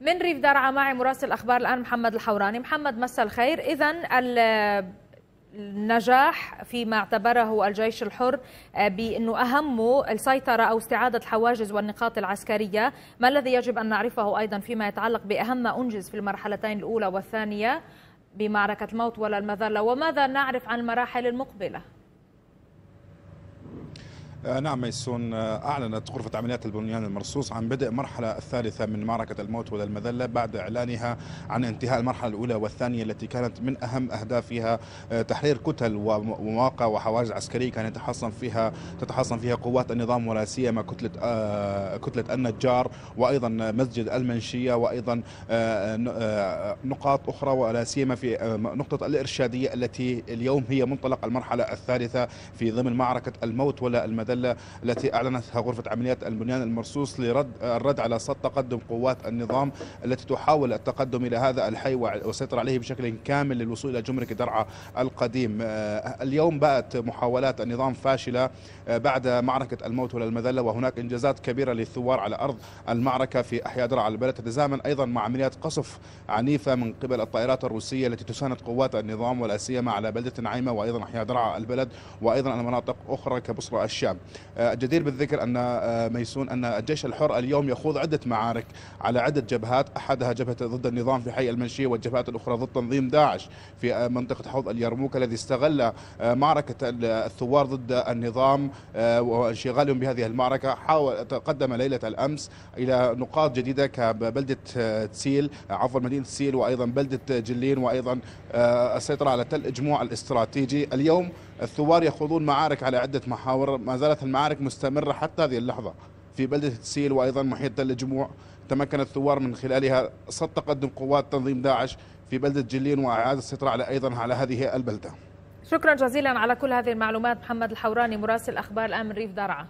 من ريف درعا معي مراسل اخبار الان محمد الحوراني محمد مساء الخير اذا النجاح فيما اعتبره الجيش الحر آه، بانه اهمه السيطره او استعاده الحواجز والنقاط العسكريه، ما الذي يجب ان نعرفه ايضا فيما يتعلق باهم ما انجز في المرحلتين الاولى والثانيه بمعركه الموت ولا المذله، وماذا نعرف عن المراحل المقبله؟ آه، نعم ميسون آه، أعلنت غرفة عمليات البنيان المرصوص عن بدء المرحلة الثالثة من معركة الموت والمذلة بعد إعلانها عن انتهاء المرحلة الأولى والثانية التي كانت من أهم أهدافها آه، تحرير كتل ومواقع وحواجز عسكرية كانت يتحصن فيها تتحصن فيها قوات النظام ولا سيما كتلة كتلة النجار وأيضا مسجد المنشية وأيضا نقاط أخرى ولا سيما في نقطة الإرشادية التي اليوم هي منطلق المرحلة الثالثة في ضمن معركة الموت ولا المذلة المذلة التي أعلنتها غرفة عمليات البنيان المرصوص لرد الرد على صد تقدم قوات النظام التي تحاول التقدم إلى هذا الحي والسيطرة عليه بشكل كامل للوصول إلى جمرك درعا القديم آه، اليوم بات محاولات النظام فاشلة آه، بعد معركة الموت والمذلة وهناك إنجازات كبيرة للثوار على أرض المعركة في أحياء درعا البلد تتزامن أيضا مع عمليات قصف عنيفة من قبل الطائرات الروسية التي تساند قوات النظام ولا سيما على بلدة نعيمة وأيضا أحياء درعا البلد وأيضا المناطق أخرى كبصرة الشام الشام آه، الجدير بالذكر أن آه، ميسون أن الجيش الحر اليوم يخوض عدة معارك على عدة جبهات أحدها جبهة ضد النظام في حي المنشية والجبهات الأخرى ضد تنظيم داعش في آه، منطقة حوض اليرموك الذي استغل معركة الثوار ضد النظام وانشغالهم بهذه المعركة حاول تقدم ليلة الأمس إلى نقاط جديدة كبلدة تسيل عفوا مدينة تسيل وأيضا بلدة جلين وأيضا السيطرة على تل إجموع الاستراتيجي اليوم الثوار يخوضون معارك على عدة محاور ما زال زالت المعارك مستمرة حتى هذه اللحظة في بلدة تسيل وأيضا محيط تل جموع تمكن الثوار من خلالها صد تقدم قوات تنظيم داعش في بلدة جلين وأعاد السيطرة على أيضا على هذه البلدة شكرا جزيلا على كل هذه المعلومات محمد الحوراني مراسل أخبار الآن من ريف درعا